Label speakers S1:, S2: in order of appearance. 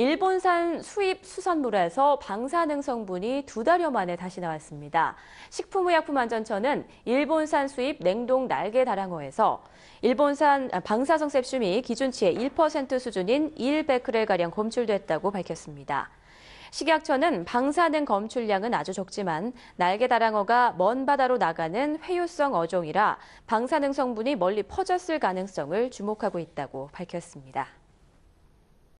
S1: 일본산 수입 수산물에서 방사능 성분이 두 달여 만에 다시 나왔습니다. 식품의약품안전처는 일본산 수입 냉동 날개 다랑어에서 일본산 아, 방사성 셉슘이 기준치의 1% 수준인 1베크렐가량 검출됐다고 밝혔습니다. 식약처는 방사능 검출량은 아주 적지만 날개 다랑어가 먼 바다로 나가는 회유성 어종이라 방사능 성분이 멀리 퍼졌을 가능성을 주목하고 있다고 밝혔습니다.